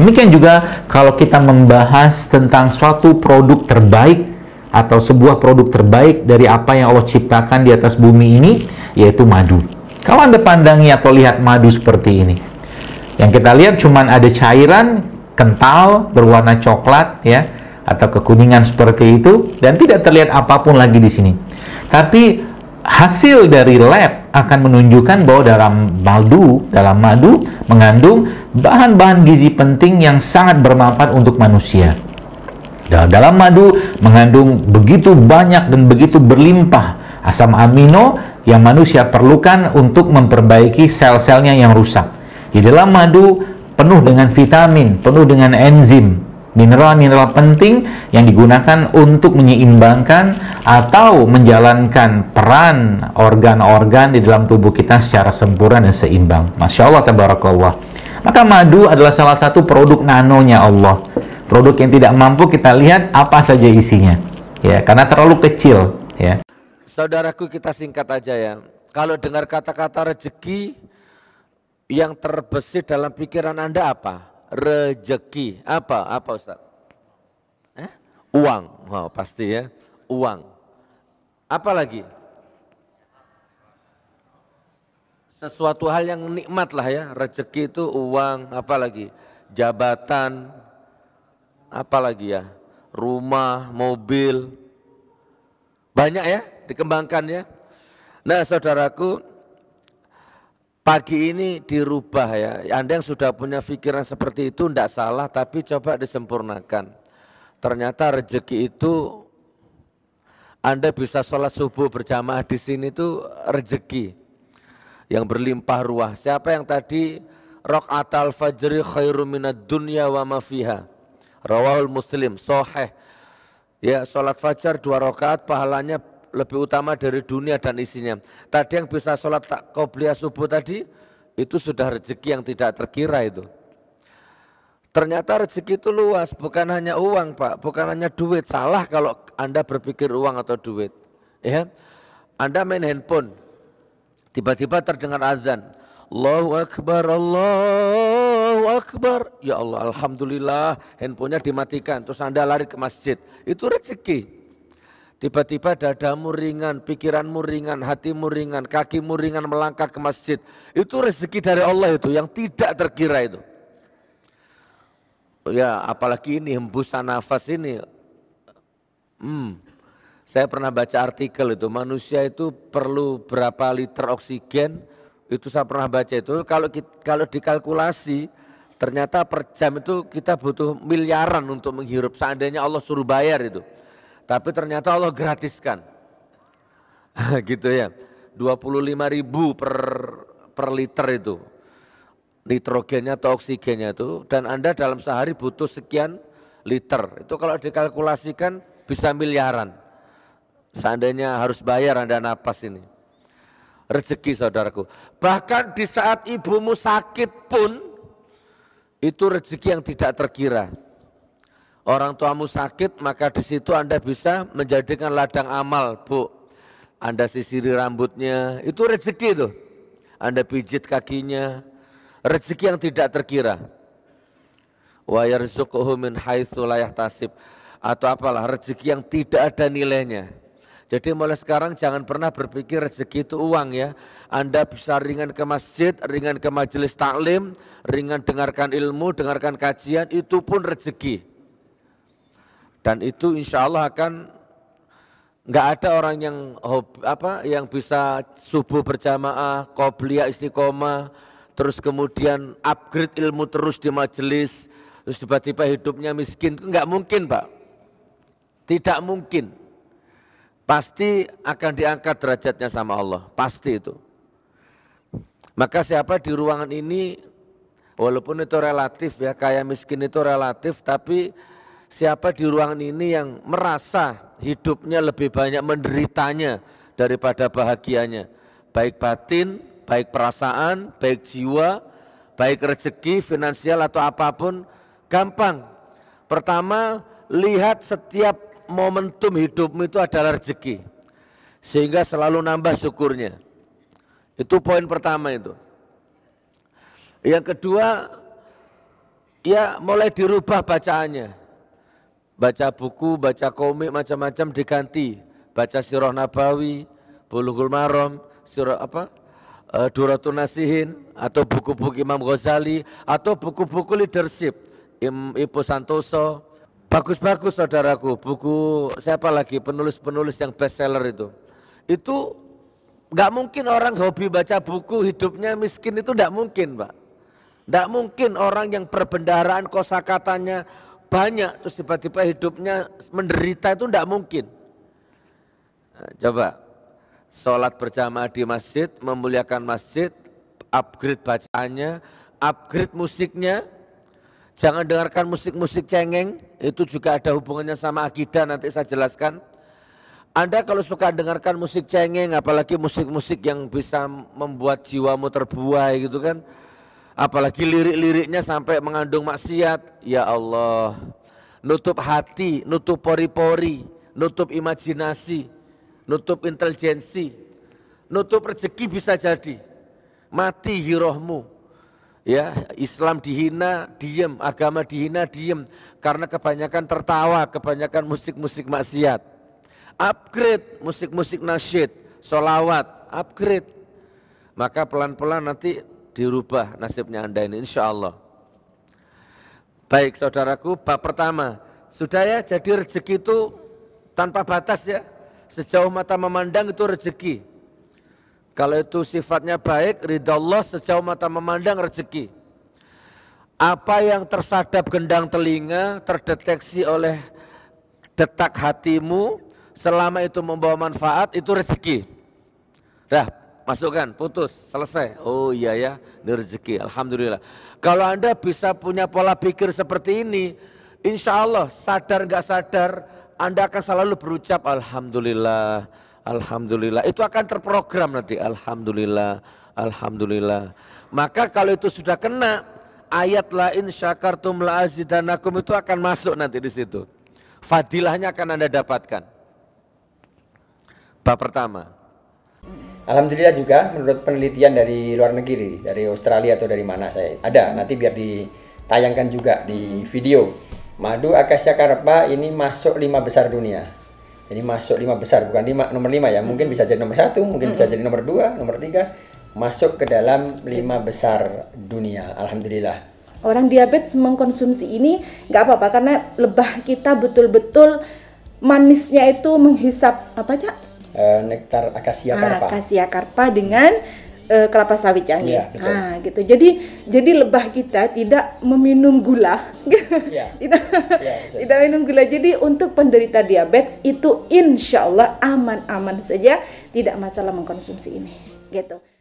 Demikian juga kalau kita membahas tentang suatu produk terbaik atau sebuah produk terbaik dari apa yang Allah ciptakan di atas bumi ini, yaitu madu. Kalau Anda pandangi atau lihat madu seperti ini, yang kita lihat cuman ada cairan kental berwarna coklat ya atau kekuningan seperti itu dan tidak terlihat apapun lagi di sini. Tapi hasil dari lab akan menunjukkan bahwa dalam madu, dalam madu mengandung bahan-bahan gizi penting yang sangat bermanfaat untuk manusia. Dalam madu mengandung begitu banyak dan begitu berlimpah asam amino yang manusia perlukan untuk memperbaiki sel-selnya yang rusak. Di dalam madu penuh dengan vitamin, penuh dengan enzim, Mineral-mineral penting yang digunakan untuk menyeimbangkan atau menjalankan peran organ-organ di dalam tubuh kita secara sempurna dan seimbang. Masya Allah, tabarakallah. Maka madu adalah salah satu produk nanonya Allah. Produk yang tidak mampu kita lihat apa saja isinya. Ya, karena terlalu kecil. Ya. Saudaraku kita singkat aja ya. Kalau dengar kata-kata rezeki, yang terbesit dalam pikiran Anda apa? rejeki. Apa? Apa Ustaz? Eh? Uang. Wow, oh, pasti ya. Uang. Apa lagi? Sesuatu hal yang nikmat lah ya. Rejeki itu uang, apa lagi? Jabatan, apa lagi ya? Rumah, mobil. Banyak ya dikembangkan ya. Nah, saudaraku, pagi ini dirubah ya. Anda yang sudah punya pikiran seperti itu tidak salah tapi coba disempurnakan. Ternyata rezeki itu Anda bisa sholat subuh berjamaah di sini itu rezeki yang berlimpah ruah. Siapa yang tadi rok atal fajri khairu minad dunya wa ma fiha. Rawahul Muslim, soheh. Ya, sholat fajar dua rakaat pahalanya lebih utama dari dunia dan isinya. Tadi yang bisa sholat tak kau beli subuh tadi, itu sudah rezeki yang tidak terkira itu. Ternyata rezeki itu luas, bukan hanya uang Pak, bukan hanya duit. Salah kalau Anda berpikir uang atau duit. Ya, Anda main handphone, tiba-tiba terdengar azan. Allahu Akbar, Allahu Akbar. Ya Allah, Alhamdulillah handphonenya dimatikan, terus Anda lari ke masjid. Itu rezeki. Tiba-tiba dadamu ringan, pikiranmu ringan, hatimu ringan, kakimu ringan melangkah ke masjid. Itu rezeki dari Allah itu yang tidak terkira itu. Ya apalagi ini hembusan nafas ini. Hmm. Saya pernah baca artikel itu manusia itu perlu berapa liter oksigen itu saya pernah baca itu kalau kalau dikalkulasi ternyata per jam itu kita butuh miliaran untuk menghirup seandainya Allah suruh bayar itu. Tapi ternyata Allah gratiskan. gitu ya. 25 ribu per, per liter itu. Nitrogennya atau oksigennya itu. Dan Anda dalam sehari butuh sekian liter. Itu kalau dikalkulasikan bisa miliaran. Seandainya harus bayar Anda napas ini. Rezeki saudaraku. Bahkan di saat ibumu sakit pun, itu rezeki yang tidak terkira orang tuamu sakit, maka di situ Anda bisa menjadikan ladang amal, Bu. Anda sisiri rambutnya, itu rezeki itu. Anda pijit kakinya, rezeki yang tidak terkira. Wa yarzuquhu min haitsu atau apalah rezeki yang tidak ada nilainya. Jadi mulai sekarang jangan pernah berpikir rezeki itu uang ya. Anda bisa ringan ke masjid, ringan ke majelis taklim, ringan dengarkan ilmu, dengarkan kajian, itu pun rezeki. Dan itu insya Allah akan nggak ada orang yang hobi, apa yang bisa subuh berjamaah, qobliyah istiqomah, terus kemudian upgrade ilmu terus di majelis, terus tiba-tiba hidupnya miskin, nggak mungkin Pak. Tidak mungkin. Pasti akan diangkat derajatnya sama Allah, pasti itu. Maka siapa di ruangan ini, walaupun itu relatif ya, kayak miskin itu relatif, tapi siapa di ruangan ini yang merasa hidupnya lebih banyak menderitanya daripada bahagianya, baik batin, baik perasaan, baik jiwa, baik rezeki, finansial atau apapun, gampang. Pertama, lihat setiap momentum hidupmu itu adalah rezeki. Sehingga selalu nambah syukurnya. Itu poin pertama itu. Yang kedua, ya mulai dirubah bacaannya baca buku, baca komik macam-macam diganti. Baca Sirah Nabawi, Bulughul Maram, Sirah apa? Eh, Duratun Nasihin atau buku-buku Imam Ghazali atau buku-buku leadership Im, Ibu Santoso. Bagus-bagus saudaraku, buku siapa lagi penulis-penulis yang bestseller itu. Itu nggak mungkin orang hobi baca buku hidupnya miskin itu nggak mungkin pak. nggak mungkin orang yang perbendaharaan kosakatanya banyak terus tiba-tiba hidupnya menderita itu tidak mungkin. Nah, coba sholat berjamaah di masjid, memuliakan masjid, upgrade bacaannya, upgrade musiknya, jangan dengarkan musik-musik cengeng, itu juga ada hubungannya sama akidah nanti saya jelaskan. Anda kalau suka dengarkan musik cengeng, apalagi musik-musik yang bisa membuat jiwamu terbuai gitu kan, apalagi lirik-liriknya sampai mengandung maksiat ya Allah nutup hati nutup pori-pori nutup imajinasi nutup intelijensi nutup rezeki bisa jadi mati hirohmu ya Islam dihina diem agama dihina diem karena kebanyakan tertawa kebanyakan musik-musik maksiat upgrade musik-musik nasyid solawat upgrade maka pelan-pelan nanti dirubah nasibnya Anda ini insya Allah. Baik saudaraku, bab pertama. Sudah ya, jadi rezeki itu tanpa batas ya. Sejauh mata memandang itu rezeki. Kalau itu sifatnya baik, ridha Allah sejauh mata memandang rezeki. Apa yang tersadap gendang telinga, terdeteksi oleh detak hatimu, selama itu membawa manfaat, itu rezeki. Dah, masukkan, putus, selesai. Oh iya ya, ini rezeki, Alhamdulillah. Kalau Anda bisa punya pola pikir seperti ini, insya Allah sadar nggak sadar, Anda akan selalu berucap Alhamdulillah, Alhamdulillah. Itu akan terprogram nanti, Alhamdulillah, Alhamdulillah. Maka kalau itu sudah kena, ayat lain syakartum la azidanakum itu akan masuk nanti di situ. Fadilahnya akan Anda dapatkan. Bab pertama, Alhamdulillah juga menurut penelitian dari luar negeri, dari Australia atau dari mana saya ada. Nanti biar ditayangkan juga di video. Madu Akasia Karpa ini masuk lima besar dunia. Jadi masuk lima besar, bukan lima, nomor lima ya. Mungkin bisa jadi nomor satu, mungkin bisa jadi nomor dua, nomor tiga. Masuk ke dalam lima besar dunia. Alhamdulillah. Orang diabetes mengkonsumsi ini nggak apa-apa karena lebah kita betul-betul manisnya itu menghisap apa ya Eh, nektar akasia ah, karpa. akasia karpa dengan uh, kelapa sawit Ya, betul. ah, gitu. Jadi jadi lebah kita tidak meminum gula. Iya. tidak meminum iya, tidak minum gula. Jadi untuk penderita diabetes itu insya Allah aman-aman saja, tidak masalah mengkonsumsi ini. Gitu.